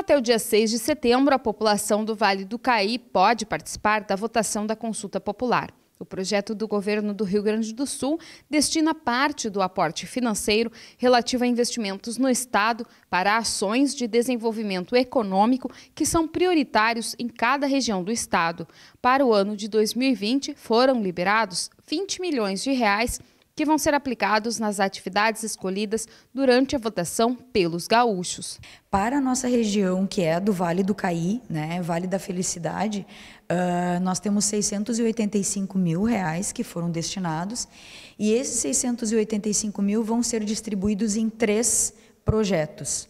Até o dia 6 de setembro, a população do Vale do Caí pode participar da votação da consulta popular. O projeto do governo do Rio Grande do Sul destina parte do aporte financeiro relativo a investimentos no Estado para ações de desenvolvimento econômico que são prioritários em cada região do Estado. Para o ano de 2020, foram liberados 20 milhões de reais que vão ser aplicados nas atividades escolhidas durante a votação pelos gaúchos. Para a nossa região, que é do Vale do Caí, né, Vale da Felicidade, uh, nós temos 685 mil reais que foram destinados e esses 685 mil vão ser distribuídos em três projetos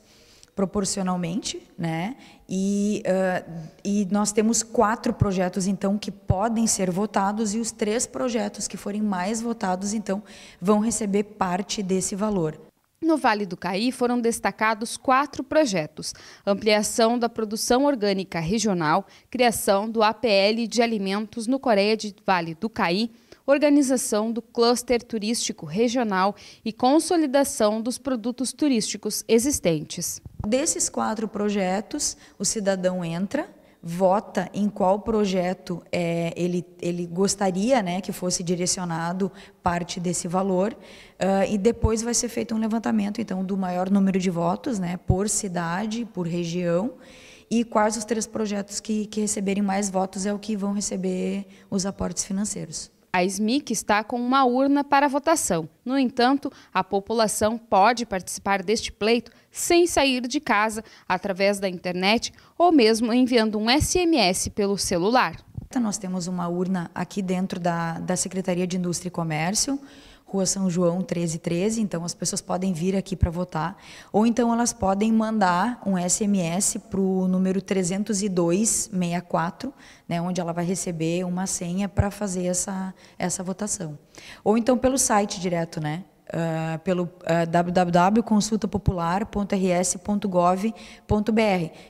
proporcionalmente, né? E, uh, e nós temos quatro projetos então que podem ser votados e os três projetos que forem mais votados então vão receber parte desse valor. No Vale do Caí foram destacados quatro projetos: ampliação da produção orgânica regional, criação do APL de alimentos no Coreia de Vale do Caí, organização do cluster turístico regional e consolidação dos produtos turísticos existentes. Desses quatro projetos, o cidadão entra, vota em qual projeto é, ele, ele gostaria né, que fosse direcionado parte desse valor uh, e depois vai ser feito um levantamento então do maior número de votos né, por cidade, por região e quais os três projetos que, que receberem mais votos é o que vão receber os aportes financeiros a SMIC está com uma urna para votação. No entanto, a população pode participar deste pleito sem sair de casa, através da internet ou mesmo enviando um SMS pelo celular. Nós temos uma urna aqui dentro da, da Secretaria de Indústria e Comércio, Rua São João 1313, então as pessoas podem vir aqui para votar, ou então elas podem mandar um SMS para o número 30264, né, onde ela vai receber uma senha para fazer essa, essa votação. Ou então pelo site direto, né? Ah, pelo uh, ah, www.consultapopular.rs.gov.br.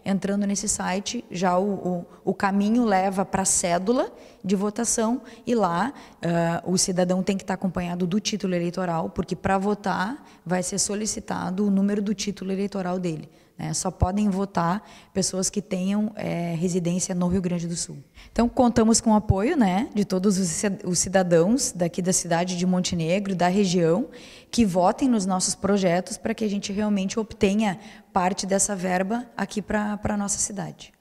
Entrando nesse site, já o, o, o caminho leva para a cédula de votação e lá uh, o cidadão tem que estar tá acompanhado do título eleitoral, porque para votar vai ser solicitado o número do título eleitoral dele. É, só podem votar pessoas que tenham é, residência no Rio Grande do Sul. Então, contamos com o apoio né, de todos os cidadãos daqui da cidade de Montenegro, da região, que votem nos nossos projetos para que a gente realmente obtenha parte dessa verba aqui para a nossa cidade.